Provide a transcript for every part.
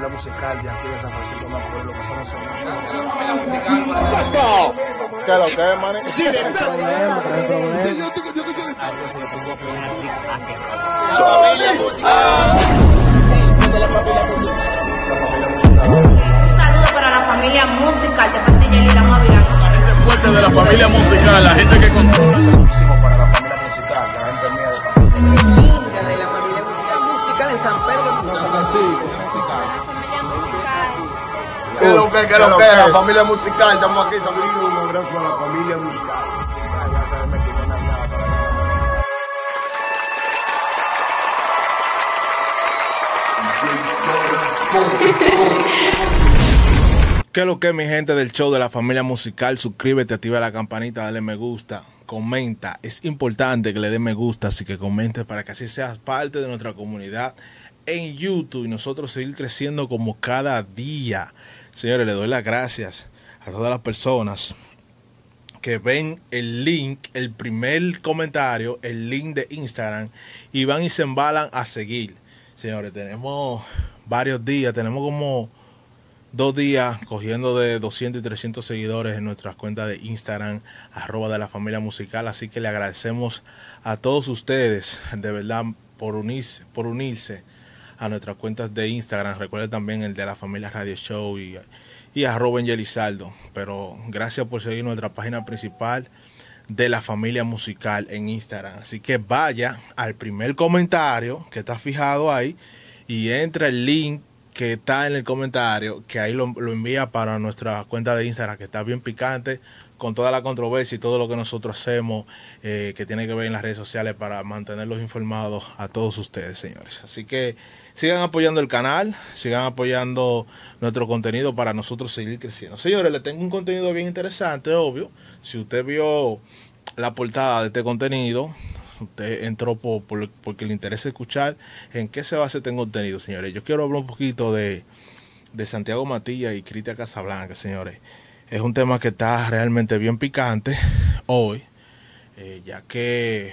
de musical de aquí de San Francisco Macorís, lo que somos en la es eso? ¿Qué lo que es, maní? Sí, ¡Saso! Señor, yo escuché el De La familia musical. Un saludo para la familia musical de parte de Yelira Mavirano. La gente fuerte de la familia musical, la gente que controla. Un para la familia musical, la gente mía de San Pedro de la familia musical de San Pedro. No, San Francisco. Que lo que, qué lo que? La familia musical, estamos aquí, Sabrina, un abrazo a la familia musical. ¿Qué lo que mi gente del show de la familia musical? Suscríbete, activa la campanita, dale me gusta, comenta. Es importante que le dé me gusta, así que comente para que así seas parte de nuestra comunidad en YouTube y nosotros seguir creciendo como cada día. Señores, le doy las gracias a todas las personas que ven el link, el primer comentario, el link de Instagram y van y se embalan a seguir. Señores, tenemos varios días, tenemos como dos días cogiendo de 200 y 300 seguidores en nuestras cuentas de Instagram, arroba de la familia musical. Así que le agradecemos a todos ustedes, de verdad, por unirse, por unirse a nuestras cuentas de Instagram. Recuerden también el de la familia Radio Show y, y a Robin Yelizaldo. Pero gracias por seguir nuestra página principal de la familia musical en Instagram. Así que vaya al primer comentario que está fijado ahí y entra el link que está en el comentario, que ahí lo, lo envía para nuestra cuenta de Instagram, que está bien picante, con toda la controversia y todo lo que nosotros hacemos eh, que tiene que ver en las redes sociales para mantenerlos informados a todos ustedes, señores. Así que sigan apoyando el canal, sigan apoyando nuestro contenido para nosotros seguir creciendo. Señores, Le tengo un contenido bien interesante, obvio. Si usted vio la portada de este contenido, usted entró por, porque le interesa escuchar en qué se basa este contenido, señores. Yo quiero hablar un poquito de, Santiago Matilla y Critia Casablanca, señores. Es un tema que está realmente bien picante hoy, eh, ya que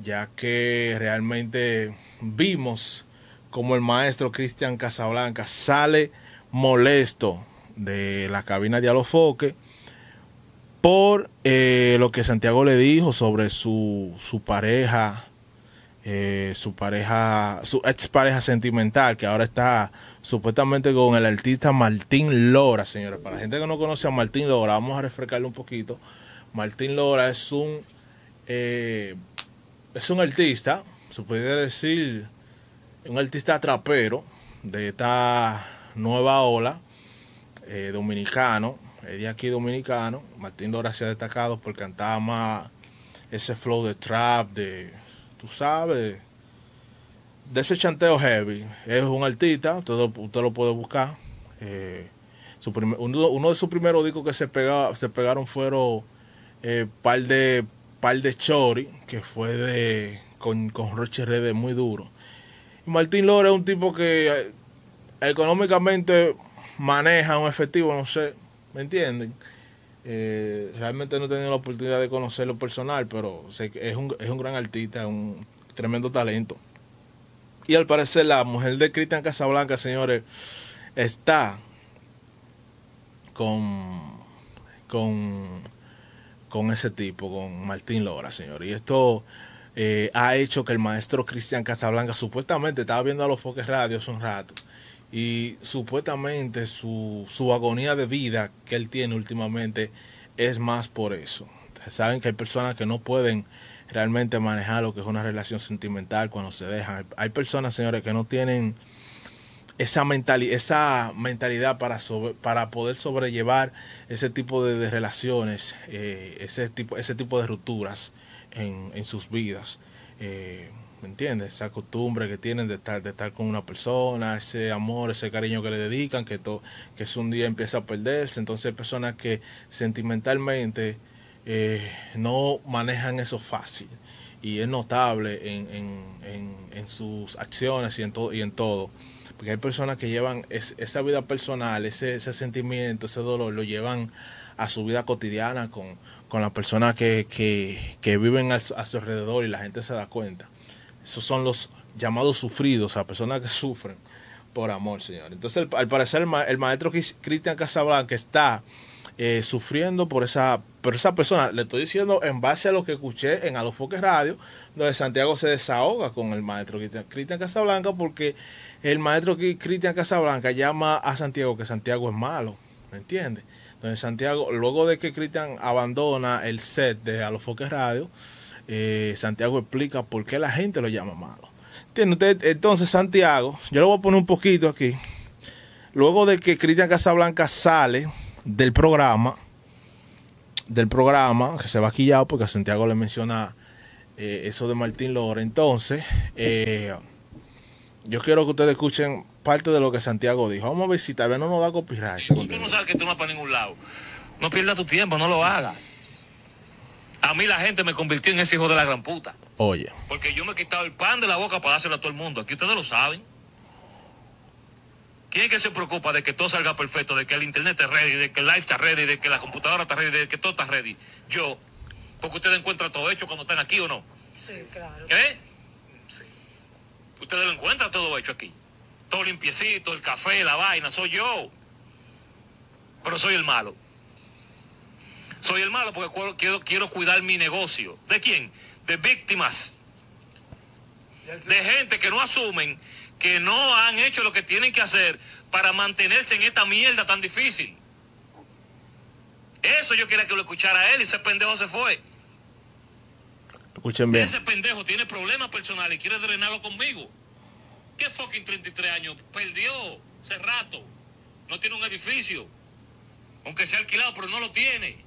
ya que realmente vimos como el maestro Cristian Casablanca sale molesto de la cabina de Alofoque por eh, lo que Santiago le dijo sobre su, su pareja eh, su pareja, su ex pareja sentimental, que ahora está supuestamente con el artista Martín Lora, señores. Para la gente que no conoce a Martín Lora, vamos a refrescarle un poquito. Martín Lora es un eh, es un artista, se puede decir, un artista trapero de esta nueva ola, eh, dominicano, es de aquí dominicano. Martín Lora se ha destacado por cantar más ese flow de trap, de sabe sabes, de ese chanteo heavy. Es un artista, usted, lo, lo puede buscar. Eh, uno, de sus primeros discos que se, pegaba, se pegaron fueron Pal eh, par de par de Chori, que fue de con, con Roche Redes muy duro. Y Martín Lore es un tipo que eh, económicamente maneja un efectivo, no sé, ¿me entienden? Eh, realmente no he tenido la oportunidad de conocerlo personal, pero sé que es un, gran artista, un tremendo talento. Y al parecer la mujer de Cristian Casablanca, señores, está con, con, con ese tipo, con Martín Lora, señores. Y esto eh, ha hecho que el maestro Cristian Casablanca supuestamente estaba viendo a los Foques Radio hace un rato y supuestamente su, agonía de vida que él tiene últimamente es más por eso. saben que hay personas que no pueden realmente manejar lo que es una relación sentimental cuando se dejan. Hay personas, señores, que no tienen esa, esa mentalidad para, para poder sobrellevar ese tipo de, relaciones, eh, ese, tipo, ese tipo de rupturas en, sus vidas. Eh, ¿me entiendes? Esa costumbre que tienen de estar, de estar con una persona, ese amor, ese cariño que le dedican, que, que es un día empieza a perderse. Entonces hay personas que sentimentalmente eh, no manejan eso fácil y es notable en, sus acciones y en, todo y en todo. Porque hay personas que llevan esa vida personal, ese, ese sentimiento, ese dolor, lo llevan a su vida cotidiana con, las personas que, viven a su alrededor y la gente se da cuenta. Esos son los llamados sufridos, a personas que sufren por amor, Señor. Entonces, al parecer, el, maestro Cristian Casablanca está eh, sufriendo por esa, por esa persona. Le estoy diciendo en base a lo que escuché en Alofoque Radio, donde Santiago se desahoga con el maestro Cristian Casablanca, porque el maestro Cristian Casablanca llama a Santiago que Santiago es malo, ¿me entiendes? donde Santiago, luego de que Cristian abandona el set de Alofoque Radio, eh, Santiago explica por qué la gente lo llama malo. Entonces, Santiago, yo lo voy a poner un poquito aquí. Luego de que Cristian Casablanca sale del programa, del programa, que se va quillado porque Santiago le menciona eh, eso de Martín Lora. Entonces, eh, yo quiero que ustedes escuchen parte de lo que Santiago dijo. Vamos a ver si tal vez no nos da copyright. no sabes para ningún lado. No pierdas tu tiempo, no lo hagas. A mí la gente me convirtió en ese hijo de la gran puta. Oye. Porque yo me he quitado el pan de la boca para dárselo a todo el mundo. Aquí ustedes lo saben. ¿Quién es que se preocupa de que todo salga perfecto, de que el internet esté ready, de que el live está ready, de que la computadora está ready, de que todo está ready? Yo. Porque ustedes encuentran todo hecho cuando están aquí o no. Sí, claro. ¿Eh? Sí. Ustedes lo encuentran todo hecho aquí. Todo limpiecito, el café, la vaina, soy yo. Pero soy el malo. Soy el malo porque quiero, quiero cuidar mi negocio. ¿De quién? De víctimas. De gente que no asumen, que no han hecho lo que tienen que hacer para mantenerse en esta mierda tan difícil. Eso yo quería que lo escuchara él y ese pendejo se fue. Escuchen bien. Ese pendejo tiene problemas personales y quiere drenarlo conmigo. ¿Qué fucking 33 años? Perdió hace rato. No tiene un edificio. Aunque sea alquilado, pero no lo tiene.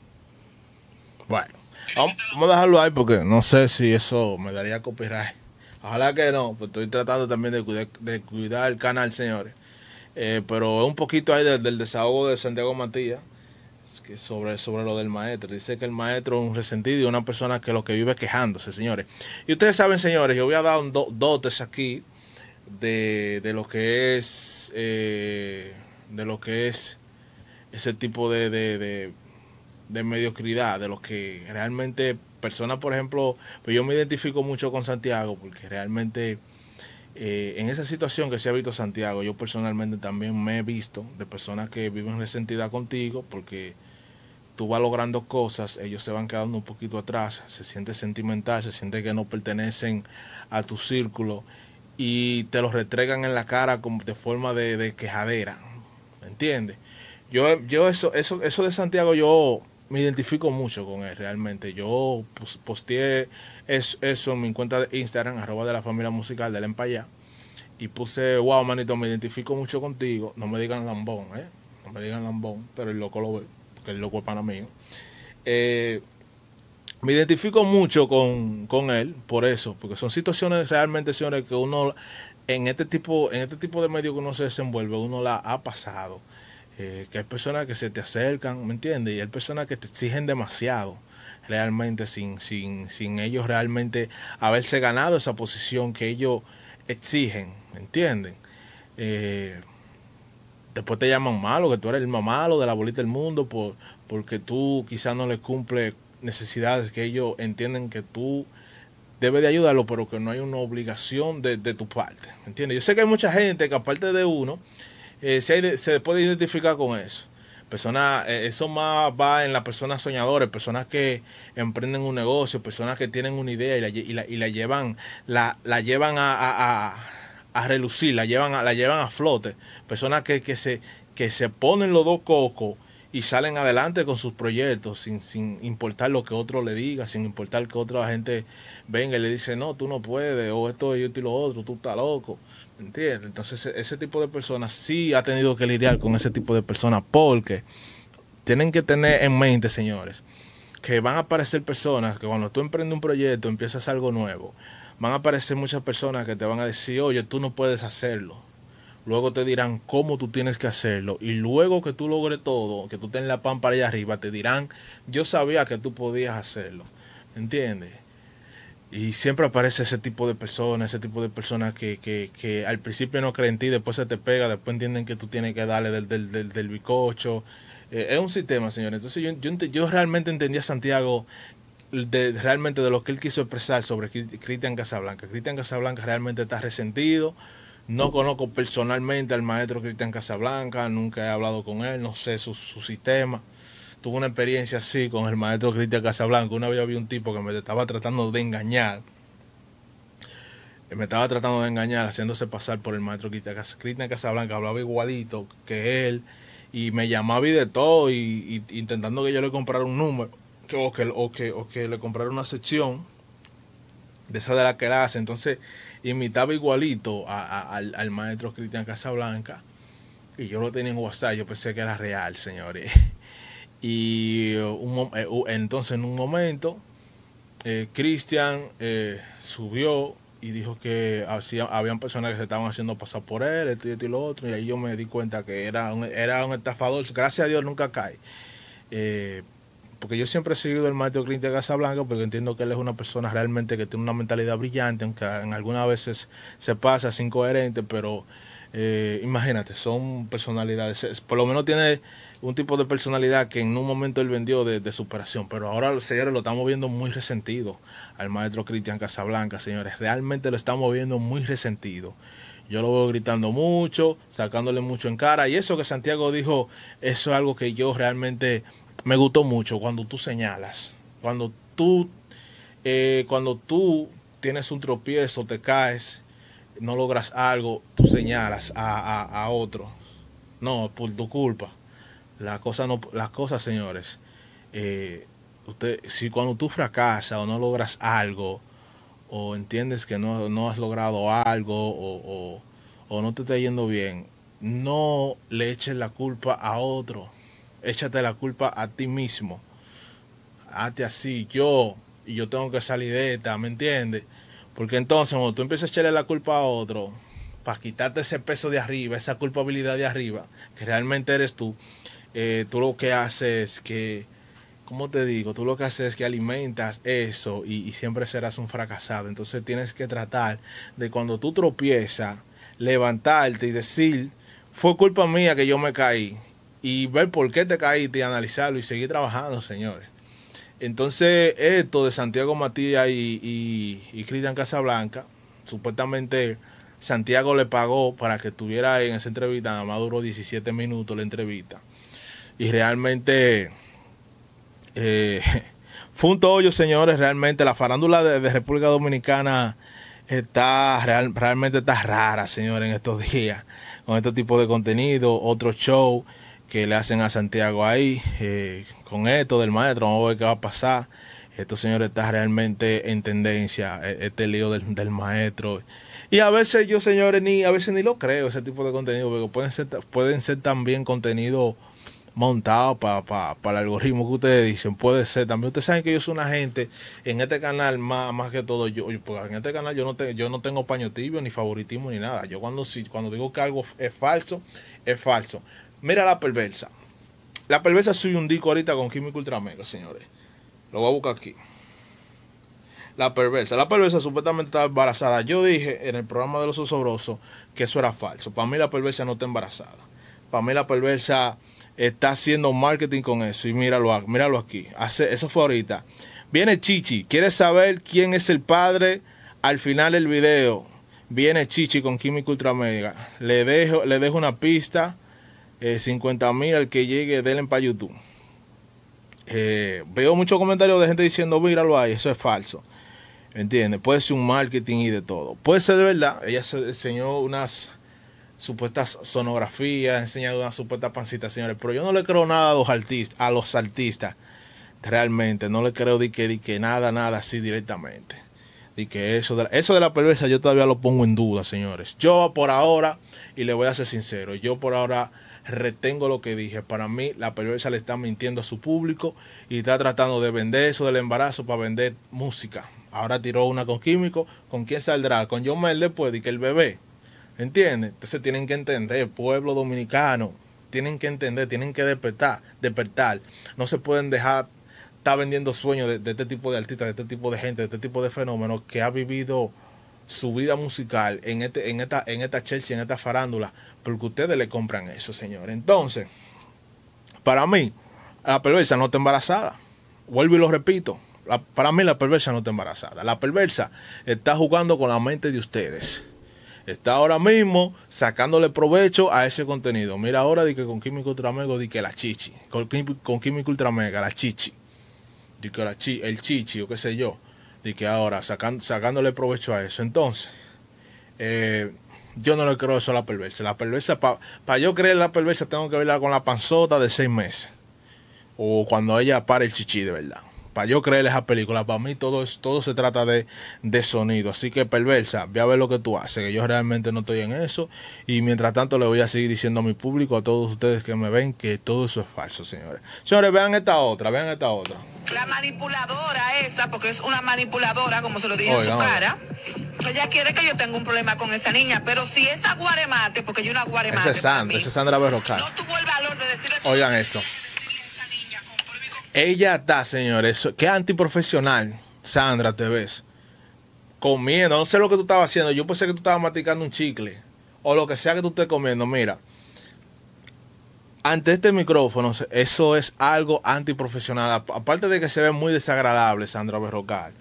Bueno, vamos, a dejarlo ahí porque no sé si eso me daría copyright. Ojalá que no, pues estoy tratando también de cuidar, el canal, señores. Eh, pero un poquito ahí del, desahogo de Santiago Matías que sobre, sobre lo del maestro. Dice que el maestro es un resentido y una persona que lo que vive quejándose, señores. Y ustedes saben, señores, yo voy a dar dos dotes aquí de, lo que es eh, de lo que es ese tipo de de mediocridad, de los que realmente personas, por ejemplo, pues yo me identifico mucho con Santiago porque realmente eh, en esa situación que se ha visto Santiago, yo personalmente también me he visto de personas que viven resentida contigo porque tú vas logrando cosas, ellos se van quedando un poquito atrás, se siente sentimental, se siente que no pertenecen a tu círculo y te los retregan en la cara como de forma de, quejadera, ¿me entiendes? Yo, yo eso, eso, eso de Santiago yo me identifico mucho con él realmente. Yo posteé eso en mi cuenta de Instagram, arroba de la familia musical del Empayá. Y puse, wow, manito, me identifico mucho contigo. No me digan lambón, ¿eh? No me digan lambón, pero el loco lo ve, porque el loco es para mí. Eh, me identifico mucho con, él, por eso, porque son situaciones realmente, señores, que uno en este tipo, en este tipo de medio que uno se desenvuelve, uno la ha pasado eh, que hay personas que se te acercan, ¿me entiendes? Y hay personas que te exigen demasiado realmente sin, sin, sin ellos realmente haberse ganado esa posición que ellos exigen, ¿me entienden? Eh, después te llaman malo, que tú eres el más malo de la bolita del mundo por, porque tú quizás no les cumple necesidades que ellos entienden que tú debes de ayudarlo, pero que no hay una obligación de, de tu parte, ¿me entiendes? Yo sé que hay mucha gente que aparte de uno, eh, se, puede identificar con eso. Personas, eh, eso más va en las personas soñadoras, personas que emprenden un negocio, personas que tienen una idea y la, y la, y la llevan, la, llevan a, a, relucir, la llevan a, la llevan a flote. Personas que, que, se, que se ponen los dos cocos y salen adelante con sus proyectos sin, sin importar lo que otro le diga, sin importar que otra gente venga y le dice, no, tú no puedes, o esto es útil y lo otro, tú estás loco. ¿Entiendes? Entonces ese tipo de personas sí ha tenido que lidiar con ese tipo de personas porque tienen que tener en mente, señores, que van a aparecer personas que cuando tú emprendes un proyecto, empiezas algo nuevo, van a aparecer muchas personas que te van a decir, oye, tú no puedes hacerlo luego te dirán cómo tú tienes que hacerlo y luego que tú logres todo, que tú tengas la pan para allá arriba, te dirán, yo sabía que tú podías hacerlo, ¿entiendes? Y siempre aparece ese tipo de personas, ese tipo de personas que, que, que, al principio no creen en ti, después se te pega, después entienden que tú tienes que darle del, del, del, del bicocho. Eh, es un sistema, señores. Entonces yo, yo, realmente entendía a Santiago de, realmente de lo que él quiso expresar sobre Cristian Casablanca. Cristian Casablanca realmente está resentido, no conozco personalmente al maestro Cristian Casablanca, nunca he hablado con él, no sé su, sistema. Tuve una experiencia así con el maestro Cristian Casablanca. Una vez había un tipo que me estaba tratando de engañar. Me estaba tratando de engañar, haciéndose pasar por el maestro Cristian Casablanca. Hablaba igualito que él y me llamaba y de todo, y, intentando que yo le comprara un número que, o que le comprara una sección de esa de la que hace. Entonces, imitaba igualito al, maestro Cristian Casablanca. Y yo lo tenía en WhatsApp, yo pensé que era real, señores. Y uh, eh, entonces, en un momento, eh, Cristian eh, subió y dijo que hacía, habían personas que se estaban haciendo pasar por él, esto y esto y lo otro. Y ahí yo me di cuenta que era un, era un estafador. Gracias a Dios nunca cae porque yo siempre he seguido el maestro Cristian Casablanca porque entiendo que él es una persona realmente que tiene una mentalidad brillante, aunque en algunas veces se pasa, es incoherente, pero eh, imagínate, son personalidades, por lo menos tiene un tipo de personalidad que en un momento él vendió de, de superación, pero ahora, señores, lo estamos viendo muy resentido al maestro Cristian Casablanca, señores, realmente lo estamos viendo muy resentido. Yo lo veo gritando mucho, sacándole mucho en cara. Y eso que Santiago dijo, eso es algo que yo realmente me gustó mucho cuando tú señalas, cuando tú, eh, cuando tú tienes un tropiezo, te caes, no logras algo, tú señalas a, otro. No, por tu culpa. Las cosas, no, las cosas señores, eh, usted, si cuando tú fracasas o no logras algo, o entiendes que no, no has logrado algo, o, o no te está yendo bien, no le eches la culpa a otro échate la culpa a ti mismo. Hazte así, yo, y yo tengo que salir de esta, ¿me entiendes? Porque entonces cuando tú empiezas a echarle la culpa a otro, para quitarte ese peso de arriba, esa culpabilidad de arriba, que realmente eres tú, eh, tú lo que haces es que, ¿cómo te digo? Tú lo que haces es que alimentas eso y, y siempre serás un fracasado. Entonces tienes que tratar de cuando tú tropiezas, levantarte y decir, fue culpa mía que yo me caí y ver por qué te caíste y analizarlo y seguir trabajando, señores. Entonces, esto de Santiago Matías y, y, Cristian Casablanca, supuestamente Santiago le pagó para que estuviera en esa entrevista, nada más duró 17 minutos la entrevista. Y realmente eh, fue un tollo, señores, realmente la farándula de, República Dominicana está realmente está rara, señores, en estos días, con este tipo de contenido, otro show que le hacen a Santiago ahí, eh, con esto del maestro, vamos a ver qué va a pasar. Estos señores, están realmente en tendencia, e-, este lío del, maestro. Y a veces yo, señores, ni a veces ni lo creo, ese tipo de contenido, porque pueden ser, pueden ser también contenido montado para Para el algoritmo que ustedes dicen. Puede ser también. Ustedes saben que yo soy una gente en este canal, más, más que todo, yo, en este canal yo no, yo no tengo paño tibio, ni favoritismo, ni nada. Yo cuando, si, cuando digo que algo es falso, es falso. Mira la perversa. La perversa soy un disco ahorita con Químico Mega, señores. Lo voy a buscar aquí. La perversa. La perversa supuestamente está embarazada. Yo dije en el programa de los osobrosos que eso era falso. Para mí la perversa no está embarazada. Para mí la perversa está haciendo marketing con eso. Y míralo, míralo aquí. Hace, eso fue ahorita. Viene Chichi. Quiere saber quién es el padre al final del video. Viene Chichi con Químico Ultramega. Le dejo, le dejo una pista eh, 50 mil al que llegue, denle para YouTube. Eh, veo muchos comentarios de gente diciendo, míralo ahí, eso es falso. Entiende, Puede ser un marketing y de todo. Puede ser de verdad. Ella se enseñó unas supuestas sonografías, enseñó enseñado unas supuestas pancitas, señores. Pero yo no le creo nada a los artistas, a los artistas. Realmente, no le creo de que, nada, nada así directamente. Y que eso eso de la perversa yo todavía lo pongo en duda, señores. Yo por ahora, y le voy a ser sincero, yo por ahora retengo lo que dije. Para mí, la perversa le está mintiendo a su público y está tratando de vender eso del embarazo para vender música. Ahora tiró una con químico. ¿Con quién saldrá? Con John Mayer después y que el bebé. entiende Entonces tienen que entender, pueblo dominicano, tienen que entender, tienen que despertar, despertar. No se pueden dejar estar vendiendo sueños de, de este tipo de artistas, de este tipo de gente, de este tipo de fenómenos que ha vivido su vida musical en, este, en, esta, en esta Chelsea, en esta farándula, porque ustedes le compran eso, señores Entonces, para mí, la perversa no está embarazada. Vuelvo y lo repito. para mí, la perversa no está embarazada. La perversa está jugando con la mente de ustedes. Está ahora mismo sacándole provecho a ese contenido. Mira ahora de que con Químico Ultramega, di que la chichi. Con, Químico Ultramega, la chichi. chi, el chichi o qué sé yo de que ahora sacan, sacándole provecho a eso. Entonces, eh, yo no le creo eso a la perversa. La perversa, para pa yo creer la perversa, tengo que verla con la panzota de seis meses. O cuando ella para el chichi de verdad yo creer esa película, para mí todo, es, todo se trata de, de sonido. Así que perversa, ve a ver lo que tú haces, que yo realmente no estoy en eso. Y mientras tanto le voy a seguir diciendo a mi público, a todos ustedes que me ven, que todo eso es falso, señores. Señores, vean esta otra, vean esta otra. La manipuladora esa, porque es una manipuladora, como se lo dije en su cara. Ella quiere que yo tenga un problema con esa niña, pero si esa guaremate, porque yo una guaremate. Esa es Sandra, esa es Sandra Berrocal. No tuvo el valor de decirle. Oigan eso. Ella está, señores, qué antiprofesional, Sandra, te ves. Comiendo, no sé lo que tú estabas haciendo. Yo pensé que tú estabas masticando un chicle o lo que sea que tú estés comiendo. Mira, ante este micrófono, eso es algo antiprofesional. Aparte de que se ve muy desagradable, Sandra Berrocal.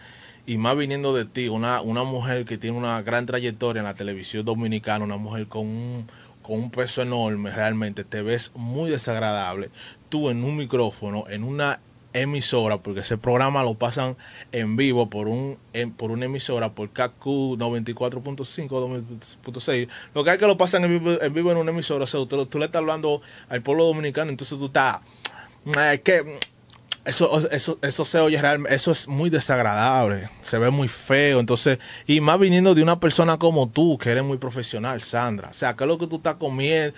Y más viniendo de ti, una, una mujer que tiene una gran trayectoria en la televisión dominicana, una mujer con un, con un peso enorme, realmente te ves muy desagradable. Tú en un micrófono, en una emisora, porque ese programa lo pasan en vivo por un por una emisora, por KQ 94.5, 2.6 Lo que hay que lo pasan en vivo en, una emisora, tú, le estás hablando al pueblo dominicano, entonces tú estás... Ah, que eso, eso, eso se oye realmente, eso es muy desagradable, se ve muy feo, entonces, y más viniendo de una persona como tú, que eres muy profesional, Sandra, o sea, que lo que tú estás comiendo,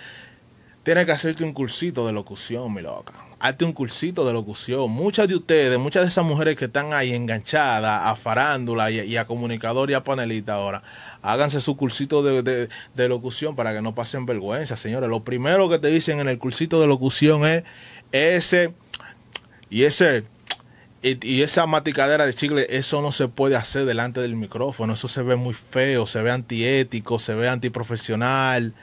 tienes que hacerte un cursito de locución, mi loca, hazte un cursito de locución, muchas de ustedes, muchas de esas mujeres que están ahí enganchadas a farándula y, a comunicador y a panelista ahora, háganse su cursito de, de locución para que no pasen vergüenza, señores, lo primero que te dicen en el cursito de locución es ese y ese y, esa maticadera de chicle, eso no se puede hacer delante del micrófono. Eso se ve muy feo, se ve antiético, se ve antiprofesional,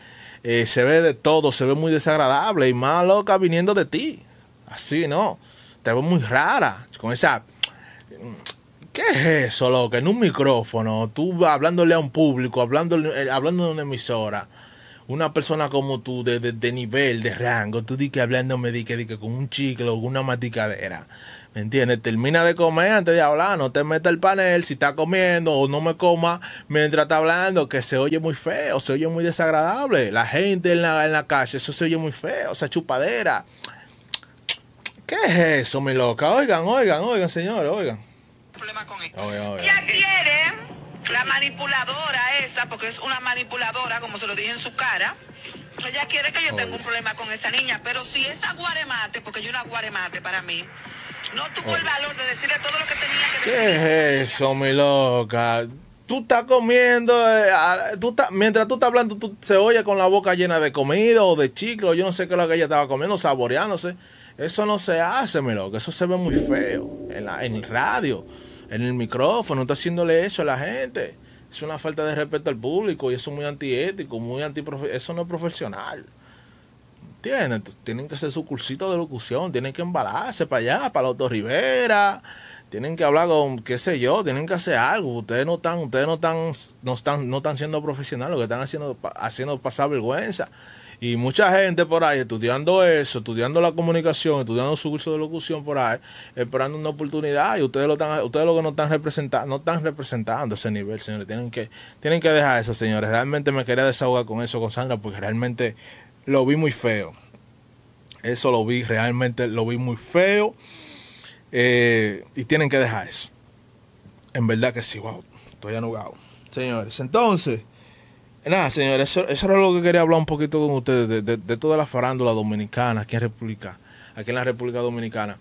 eh, se ve de todo, se ve muy desagradable y más loca viniendo de ti. Así, ¿no? Te ve muy rara. Con esa. ¿Qué es eso, loca? En un micrófono, tú hablándole a un público, hablándole, hablando eh, de una emisora una persona como tú, de, nivel, de rango, tú di que hablándome di que, di que con un chicle o una maticadera. ¿Me entiendes? Termina de comer antes de hablar, no te metas el panel si está comiendo o no me coma mientras está hablando, que se oye muy feo, se oye muy desagradable. La gente en la, en la calle, eso se oye muy feo, esa chupadera. ¿Qué es eso, mi loca? Oigan, oigan, oigan, señores, oigan. Problema con esto. Oigan, oigan. La manipuladora esa, porque es una manipuladora, como se lo dije en su cara. Ella quiere que yo tenga un problema con esa niña, pero si esa guaremate, porque yo una guaremate para mí, no tuvo el valor de decirle todo lo que tenía que decir. ¿Qué es eso, mi loca? Tú estás comiendo, eh, mientras tú estás hablando, tú se oye con la boca llena de comida o de chicle, o yo no sé qué es lo que ella estaba comiendo, saboreándose. Eso no se hace, mi loca, eso se ve muy feo en, la, en radio en el micrófono, está haciéndole eso a la gente. Es una falta de respeto al público y eso es muy antiético, muy antiprofe eso no es profesional. Tienen, tienen que hacer su cursito de locución, tienen que embalarse para allá, para la Rivera, tienen que hablar con, qué sé yo, tienen que hacer algo. Ustedes no están, ustedes no están, no están, no están siendo profesionales, lo que están haciendo, haciendo pasar vergüenza. Y mucha gente por ahí estudiando eso, estudiando la comunicación, estudiando su curso de locución por ahí, esperando una oportunidad. Y ustedes lo están, ustedes lo que no están representando, no están representando ese nivel, señores. Tienen que, tienen que dejar eso, señores. Realmente me quería desahogar con eso, con Sandra, porque realmente lo vi muy feo. Eso lo vi, realmente lo vi muy feo. Eh, y tienen que dejar eso. En verdad que sí, wow, estoy anugado. Señores, entonces. Nada, señores, eso, era lo que quería hablar un poquito con ustedes, de, toda la farándula dominicana aquí en República, aquí en la República Dominicana.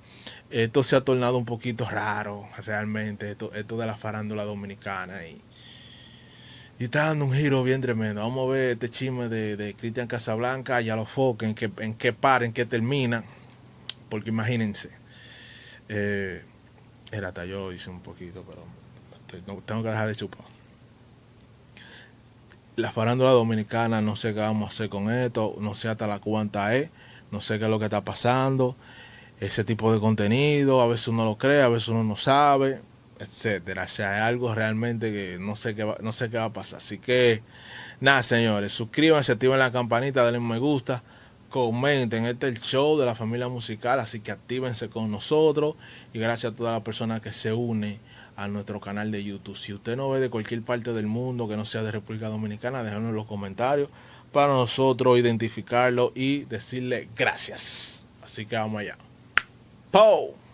Esto se ha tornado un poquito raro, realmente, esto, de la farándula dominicana. Y, y está dando un giro bien tremendo. Vamos a ver este chisme de, de Cristian Casablanca ¿ya lo los en qué, en en qué termina. Porque imagínense. era eh, hasta yo hice un poquito, pero tengo que dejar de chupar la farándula dominicana, no sé qué vamos a hacer con esto, no sé hasta la cuánta es, no sé qué es lo que está pasando, ese tipo de contenido, a veces uno lo cree, a veces uno no sabe, etcétera. O sea, es algo realmente que no sé qué va, no sé qué va a pasar. Así que, nada, señores, suscríbanse, activen la campanita, denle un me gusta, comenten. Este es el show de la familia musical, así que actívense con nosotros. Y gracias a todas las personas que se unen a nuestro canal de YouTube. Si usted no ve de cualquier parte del mundo que no sea de República Dominicana, déjenos en los comentarios para nosotros identificarlo y decirle gracias. Así que vamos allá. ¡Pow!